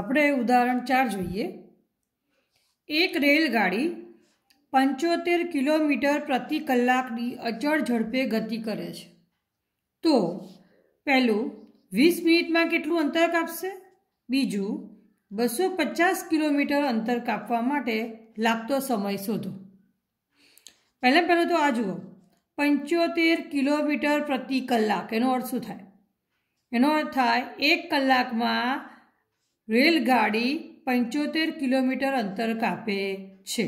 આપણે ઉદાહરણ ચાર જોઈએ એક રેલગાડી પંચોતેર કિલોમીટર પ્રતિ કલાકની અચળ ઝડપે ગતિ કરે છે તો પહેલું વીસ મિનિટમાં કેટલું અંતર કાપશે બીજું બસો પચાસ કિલોમીટર અંતર કાપવા માટે લાગતો સમય શોધો પહેલાં પહેલાં તો આ જુઓ પંચોતેર કિલોમીટર પ્રતિ કલાક એનો અર્થ શું થાય એનો અર્થ થાય એક કલાકમાં રેલગાડી પંચોતેર કિલોમીટર અંતર કાપે છે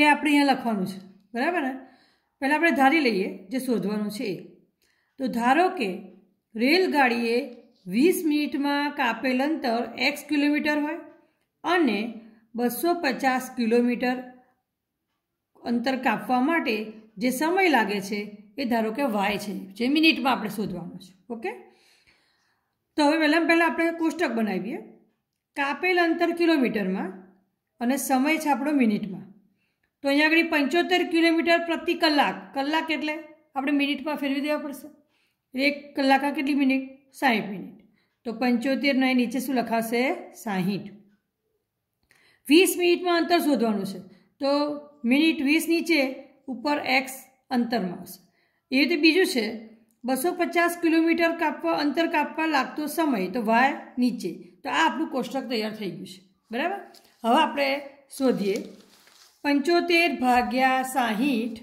એ આપણે અહીંયા લખવાનું છે બરાબર ને પહેલાં આપણે ધારી લઈએ જે શોધવાનું છે એ તો ધારો કે રેલગાડીએ વીસ મિનિટમાં કાપેલ અંતર એક્સ કિલોમીટર હોય અને બસો પચાસ કિલોમીટર અંતર કાપવા માટે જે સમય લાગે છે એ ધારો કે વાય છે જે મિનિટમાં આપણે શોધવાનો છે ઓકે તો હવે પહેલાં પહેલાં આપણે કોષ્ટક બનાવીએ કાપેલ અંતર કિલોમીટરમાં અને સમય છે આપણો મિનિટમાં તો અહીંયા આગળ પંચોતેર કિલોમીટર પ્રતિ કલાક કલાક એટલે આપણે મિનિટમાં ફેરવી દેવા પડશે એક કલાકમાં કેટલી મિનિટ સાહીઠ મિનિટ તો પંચોતેરના એ નીચે શું લખાશે સાહીઠ વીસ મિનિટમાં અંતર શોધવાનું છે તો મિનિટ વીસ નીચે ઉપર એક્સ અંતરમાં આવશે એ રીતે બીજું છે बसो पचास किलोमीटर का अंतर कापा लगत समय तो वाय नीचे तो आष्टक तैयार थी गयु बराबर हम आप शोधीए पंचोतेर भाग्या साहीठ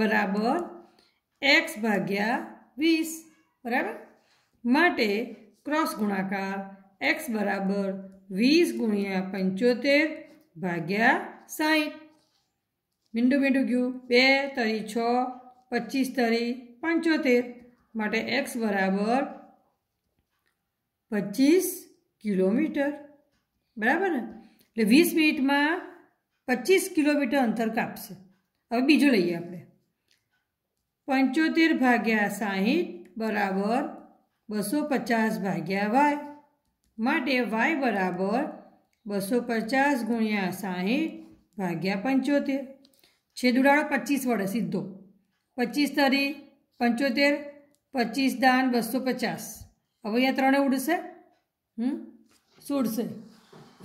बराबर एक्स भाग्या वीस बराबर मटे क्रॉस गुणाकार एक्स बराबर वीस गुणिया पंचोतेर भाग्या साइठ मिंडू मिनट गिव 23 6 25 3 75 માટે x = 25 કિલોમીટર બરાબર ને એટલે 20 મિનિટ માં 25 કિલોમીટર અંતર કાપશે હવે બીજો લઈ લે આપણે 75 ભાગ્યા 60 = 250 ભાગ્યા y માટે y = 250 * 60 / 75 છેદુડાળો પચીસ વડે સીધો પચીસ તરી પંચોતેર પચીસ દાન બસો પચાસ હવે અહીંયા ત્રણે ઉડશે હમ શું ઉડશે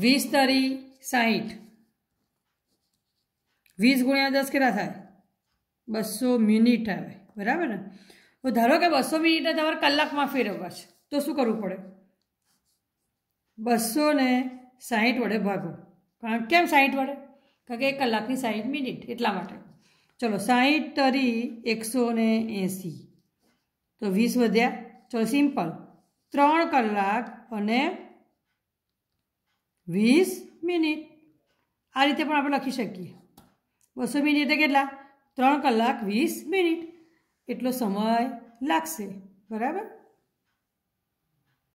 વીસ તરી સાહીઠ વીસ ગુણ્યા દસ કેટલા થાય બસો મિનિટ આવે બરાબર ને તો ધારો કે બસો મિનિટને તમારે કલાકમાં ફેરવવા છે તો શું કરવું પડે બસો ને સાહીઠ વડે ભાગો કારણ કેમ સાહીઠ વડે કારણ કે એક કલાકની સાઠ મિનિટ એટલા માટે ચલો સાઠ તરી એકસો ને એંસી તો વીસ વધ્યા ચલો સિમ્પલ ત્રણ કલાક અને વીસ મિનિટ આ રીતે પણ આપણે લખી શકીએ બસો મિનિટ કેટલા ત્રણ કલાક વીસ મિનિટ એટલો સમય લાગશે બરાબર